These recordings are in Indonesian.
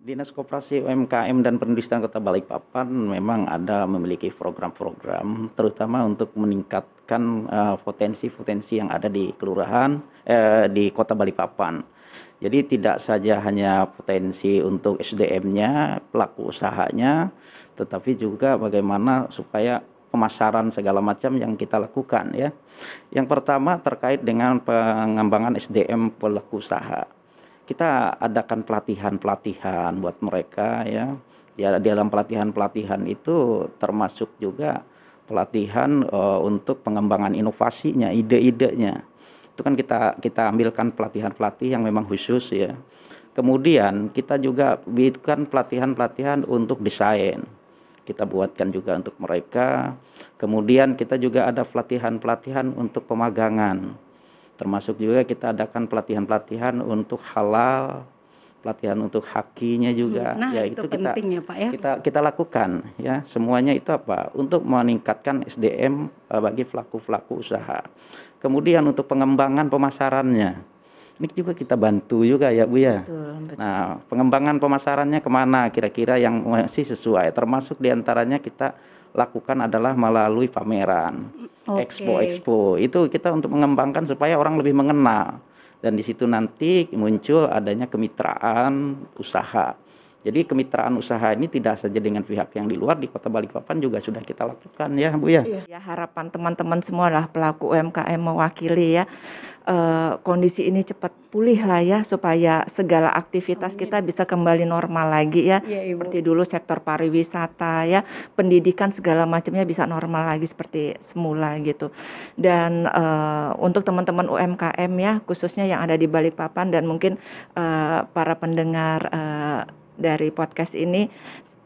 Dinas Koperasi UMKM dan Perindustrian Kota Balikpapan memang ada memiliki program-program terutama untuk meningkatkan eh, potensi-potensi uh, yang ada di kelurahan eh, di Kota Balikpapan. Jadi tidak saja hanya potensi untuk SDM-nya, pelaku usahanya, tetapi juga bagaimana supaya pemasaran segala macam yang kita lakukan ya. Yang pertama terkait dengan pengembangan SDM pelaku usaha kita adakan pelatihan-pelatihan buat mereka ya. di dalam pelatihan-pelatihan itu termasuk juga pelatihan uh, untuk pengembangan inovasinya, ide-idenya. Itu kan kita kita ambilkan pelatihan-pelatih yang memang khusus ya. Kemudian kita juga buatkan pelatihan-pelatihan untuk desain. Kita buatkan juga untuk mereka. Kemudian kita juga ada pelatihan-pelatihan untuk pemagangan Termasuk juga kita adakan pelatihan-pelatihan untuk halal, pelatihan untuk hakinya juga. Hmm, nah, ya itu, itu kita ya, Pak, ya? kita kita lakukan ya. Semuanya itu apa? Untuk meningkatkan SDM eh, bagi pelaku-pelaku usaha. Kemudian untuk pengembangan pemasarannya ini juga kita bantu juga ya Bu ya. Betul, betul. Nah pengembangan pemasarannya kemana kira-kira yang masih sesuai termasuk diantaranya kita lakukan adalah melalui pameran, mm, expo-expo. Okay. Itu kita untuk mengembangkan supaya orang lebih mengenal dan di situ nanti muncul adanya kemitraan usaha jadi kemitraan usaha ini tidak saja dengan pihak yang di luar di Kota Balikpapan juga sudah kita lakukan ya Bu ya. Ya harapan teman-teman semua lah pelaku UMKM mewakili ya e, kondisi ini cepat pulih lah ya supaya segala aktivitas Amin. kita bisa kembali normal lagi ya. ya Seperti dulu sektor pariwisata ya, pendidikan segala macamnya bisa normal lagi seperti semula gitu. Dan e, untuk teman-teman UMKM ya khususnya yang ada di Balikpapan dan mungkin e, para pendengar e, dari podcast ini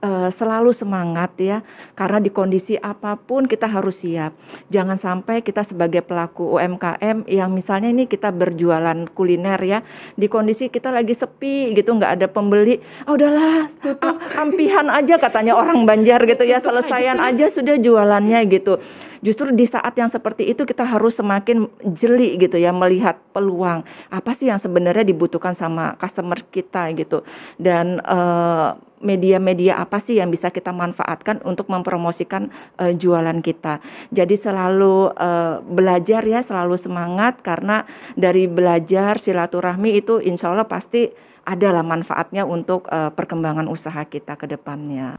uh, selalu semangat ya karena di kondisi apapun kita harus siap. Jangan sampai kita sebagai pelaku UMKM yang misalnya ini kita berjualan kuliner ya di kondisi kita lagi sepi gitu nggak ada pembeli, oh, udahlah tutup ampihan aja katanya orang Banjar gitu ya selesaian aja sudah jualannya gitu justru di saat yang seperti itu kita harus semakin jeli gitu ya melihat peluang apa sih yang sebenarnya dibutuhkan sama customer kita gitu dan uh, media-media apa sih yang bisa kita manfaatkan untuk mempromosikan uh, jualan kita. Jadi selalu uh, belajar ya, selalu semangat karena dari belajar silaturahmi itu insya Allah pasti adalah manfaatnya untuk uh, perkembangan usaha kita ke depannya.